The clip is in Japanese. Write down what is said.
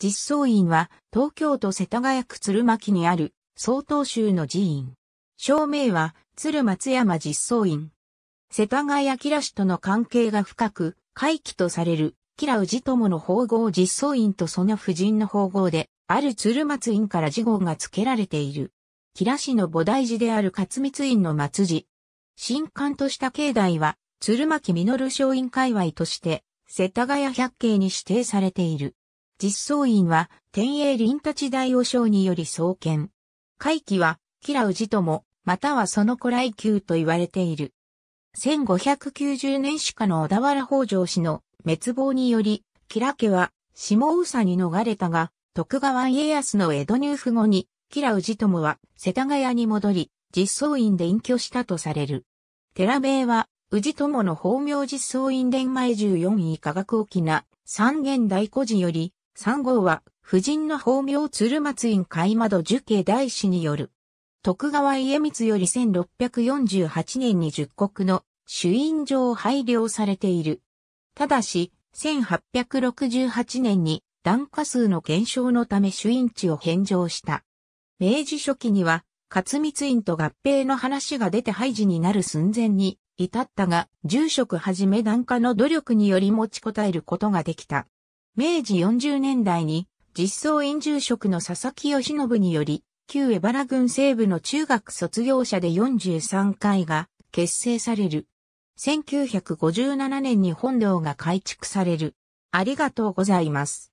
実相院は東京都世田谷区鶴巻にある総統宗の寺院。正名は鶴松山実相院。世田谷キラ氏との関係が深く、回帰とされる、キラ氏友の法号実相院とその夫人の法号で、ある鶴松院から事号が付けられている。キラ氏の菩提寺である勝光院の末寺。新館とした境内は、鶴巻実商院界隈として、世田谷百景に指定されている。実装院は天英林立大王将により創建。会期は、キラウジとも、またはその古来級と言われている。1590年主家の小田原北条氏の滅亡により、キラ家は下宇佐に逃れたが、徳川家康の江戸入府後に、キラ氏友は世田谷に戻り、実装院で隠居したとされる。寺名は、治友の法名実装院伝前14位科学沖な三元大古寺より、3号は、夫人の法名鶴松院海窓樹慶大師による。徳川家光より1648年に十国の主院上配慮されている。ただし、1868年に段家数の減少のため主院地を返上した。明治初期には、勝光院と合併の話が出て廃寺になる寸前に至ったが、住職はじめ段家の努力により持ちこたえることができた。明治40年代に実装院住職の佐々木義信により、旧江原郡西部の中学卒業者で43回が結成される。1957年に本堂が改築される。ありがとうございます。